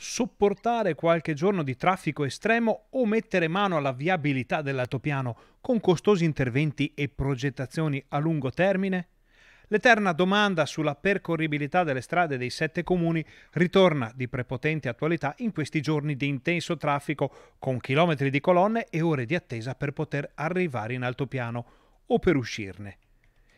sopportare qualche giorno di traffico estremo o mettere mano alla viabilità dell'altopiano con costosi interventi e progettazioni a lungo termine? L'eterna domanda sulla percorribilità delle strade dei sette comuni ritorna di prepotente attualità in questi giorni di intenso traffico con chilometri di colonne e ore di attesa per poter arrivare in altopiano o per uscirne.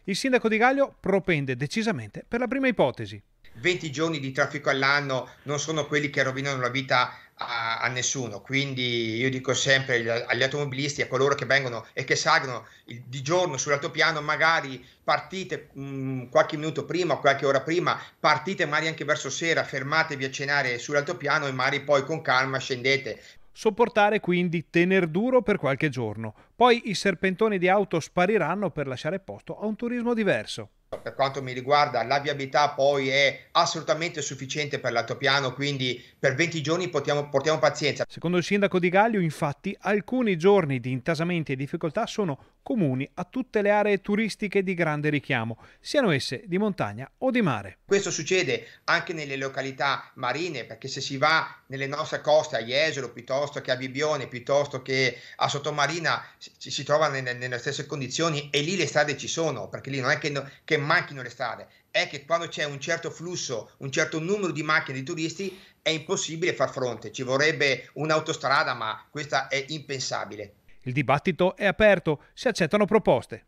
Il sindaco di Gaglio propende decisamente per la prima ipotesi. 20 giorni di traffico all'anno non sono quelli che rovinano la vita a, a nessuno, quindi io dico sempre agli automobilisti, a coloro che vengono e che salgono il, di giorno sull'altopiano, magari partite mh, mm, qualche minuto prima qualche ora prima, partite magari anche verso sera, fermatevi a cenare sull'altopiano e magari poi con calma scendete, sopportare quindi tener duro per qualche giorno. Poi i serpentoni di auto spariranno per lasciare posto a un turismo diverso per quanto mi riguarda la viabilità poi è assolutamente sufficiente per l'altopiano, quindi per 20 giorni portiamo, portiamo pazienza. Secondo il sindaco di Gaglio, infatti, alcuni giorni di intasamenti e difficoltà sono comuni a tutte le aree turistiche di grande richiamo, siano esse di montagna o di mare. Questo succede anche nelle località marine, perché se si va nelle nostre coste, a Jesolo piuttosto che a Bibione, piuttosto che a Sottomarina, ci si trova nelle, nelle stesse condizioni e lì le strade ci sono, perché lì non è che, no, che manchino le strade, è che quando c'è un certo flusso, un certo numero di macchine di turisti, è impossibile far fronte, ci vorrebbe un'autostrada, ma questa è impensabile. Il dibattito è aperto, si accettano proposte.